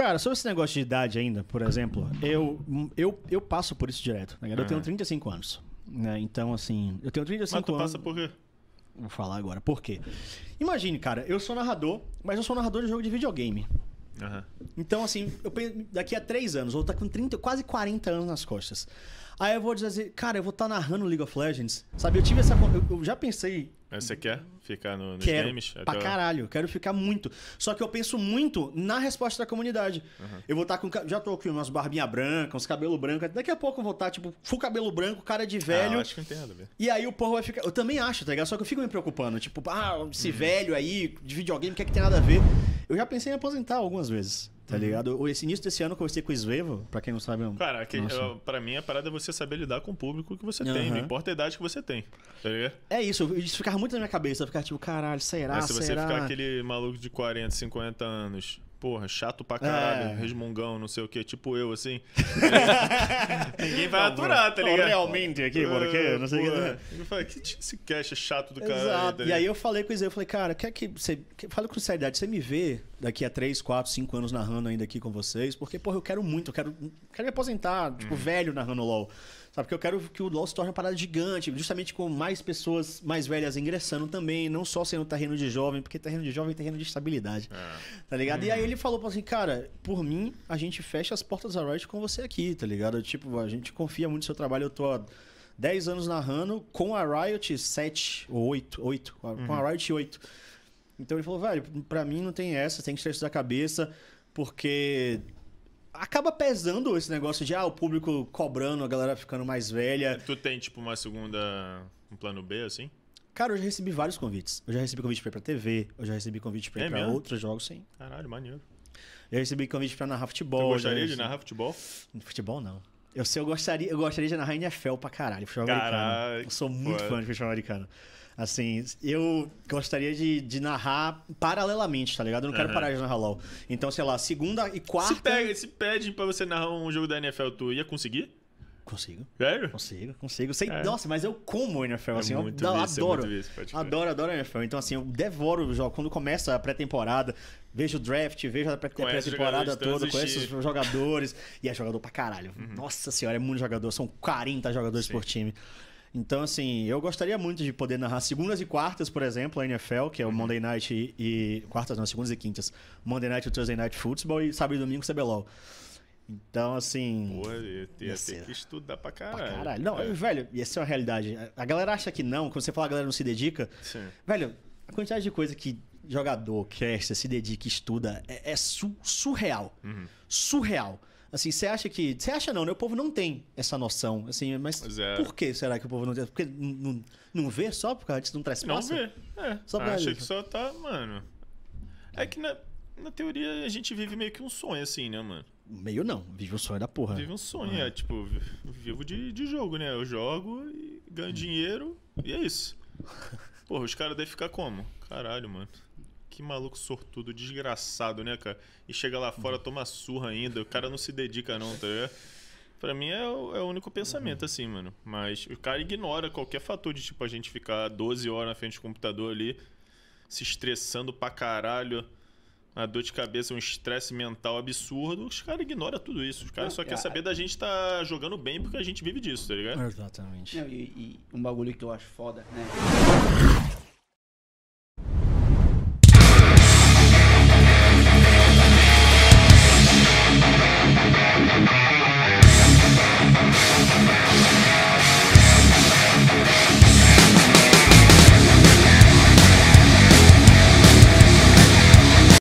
Cara, sobre esse negócio de idade ainda, por exemplo, eu, eu, eu passo por isso direto. Né? Eu tenho 35 uhum. anos. Né? Então, assim, eu tenho 35 anos. Mas tu anos... passa por quê? Vou falar agora. Por quê? Imagine, cara, eu sou narrador, mas eu sou narrador de jogo de videogame. Uhum. Então, assim, eu penso, daqui a três anos, vou estar tá com 30, quase 40 anos nas costas. Aí eu vou dizer, cara, eu vou estar tá narrando League of Legends. Sabe, eu tive essa. Eu, eu já pensei é, você quer ficar no, nos quero, games? Pra até... caralho, quero ficar muito. Só que eu penso muito na resposta da comunidade. Uhum. Eu vou estar tá com. Já tô com umas barbinhas brancas, uns cabelo brancos. Daqui a pouco eu vou estar, tá, tipo, full cabelo branco, cara de ah, velho. Ah, acho que entendo, ver. E aí o povo vai ficar. Eu também acho, tá ligado? Só que eu fico me preocupando. Tipo, ah, esse uhum. velho aí, de videogame, que é que tem nada a ver? Eu já pensei em aposentar algumas vezes. Tá uhum. ligado? o início desse ano eu conversei com o Svevo, pra quem não sabe. Eu... É Cara, que, eu, é, pra mim a parada é você saber lidar com o público que você uhum. tem, não importa a idade que você tem. Tá ligado? É isso, isso ficava muito na minha cabeça. ficar tipo, caralho, será? é, se será? você ficar aquele maluco de 40, 50 anos porra, chato pra caralho, é. resmungão, não sei o quê, tipo eu, assim. Ninguém vai aturar, tá ligado? Realmente aqui, porque não sei o que. Eu falei, que esse cast é chato do caralho. Tá e aí eu falei com o Zé, eu falei, cara, quer que você. Fala com sinceridade, você me vê daqui a 3, 4, 5 anos narrando ainda aqui com vocês, porque, porra, eu quero muito, eu quero, quero me aposentar, tipo, uhum. velho narrando LOL. Sabe? Porque eu quero que o LoL se torne uma parada gigante, justamente com mais pessoas mais velhas ingressando também, não só sendo terreno de jovem, porque terreno de jovem é terreno de estabilidade. É. Tá ligado? Hum. E uhum. aí ele falou assim, cara, por mim, a gente fecha as portas da Riot com você aqui, tá ligado? Tipo, a gente confia muito no seu trabalho, eu tô. 10 anos narrando com a Riot 7 ou 8, 8 com uhum. a Riot 8. Então ele falou, velho, pra mim não tem essa, tem que tirar isso da cabeça, porque acaba pesando esse negócio de, ah, o público cobrando, a galera ficando mais velha. É, tu tem, tipo, uma segunda. um plano B, assim? Cara, eu já recebi vários convites. Eu já recebi convite pra ir pra TV, eu já recebi convite pra ir é pra mesmo? outros jogos, sim. Caralho, maneiro. Eu recebi convite pra narrar futebol. Tu gostaria de narrar futebol? Futebol não. Eu, sei, eu, gostaria, eu gostaria de narrar NFL pra caralho, futebol americano. Eu sou muito fã de futebol americano. Assim, eu gostaria de, de narrar paralelamente, tá ligado? Eu não quero uhum. parar de narrar LOL. Então, sei lá, segunda e quarta. Se, pega, se pedem pra você narrar um jogo da NFL, tu ia conseguir? Consigo. Sério? Consigo, consigo. Sei, é. Nossa, mas eu como NFL, é assim, eu isso, adoro. É adoro, adoro NFL. Então, assim, eu devoro o jogo. Quando começa a pré-temporada, vejo o draft, vejo a pré-temporada toda, conheço os jogadores. e é jogador pra caralho. Uhum. Nossa senhora, é muito jogador. São 40 jogadores Sim. por time. Então, assim, eu gostaria muito de poder narrar segundas e quartas, por exemplo, a NFL, que é o uhum. Monday Night e. e quartas, não, segundas e quintas. Monday Night e Thursday Night Football e sábado e domingo CBLOL. Então, assim. Pô, ia ia ter que estudar pra caralho. Pra caralho. Não, é. velho, ia ser é uma realidade. A galera acha que não, quando você fala a galera não se dedica. Sim. Velho, a quantidade de coisa que jogador, caster, se dedica, estuda, é, é su surreal. Uhum. Surreal. Assim, você acha que. Você acha não, né? O povo não tem essa noção. Assim, mas é. por que será que o povo não tem? Porque não, não vê só por causa disso, não traz Não vê. É. Só por que só tá, mano. É que na, na teoria a gente vive meio que um sonho, assim, né, mano? Meio não, vive um sonho da porra. Vive um sonho, é, é tipo, vivo de, de jogo, né? Eu jogo e ganho dinheiro e é isso. Porra, os caras devem ficar como? Caralho, mano. Que maluco sortudo, desgraçado, né, cara? E chega lá fora, uhum. toma surra ainda, o cara não se dedica não, tá ligado? Pra mim é o, é o único pensamento, uhum. assim, mano. Mas o cara ignora qualquer fator de, tipo, a gente ficar 12 horas na frente do computador ali, se estressando pra caralho uma dor de cabeça, um estresse mental absurdo, os caras ignoram tudo isso. Os caras só querem é, saber da é. gente estar tá jogando bem porque a gente vive disso, tá ligado? Exatamente. Não, e, e um bagulho que eu acho foda, né?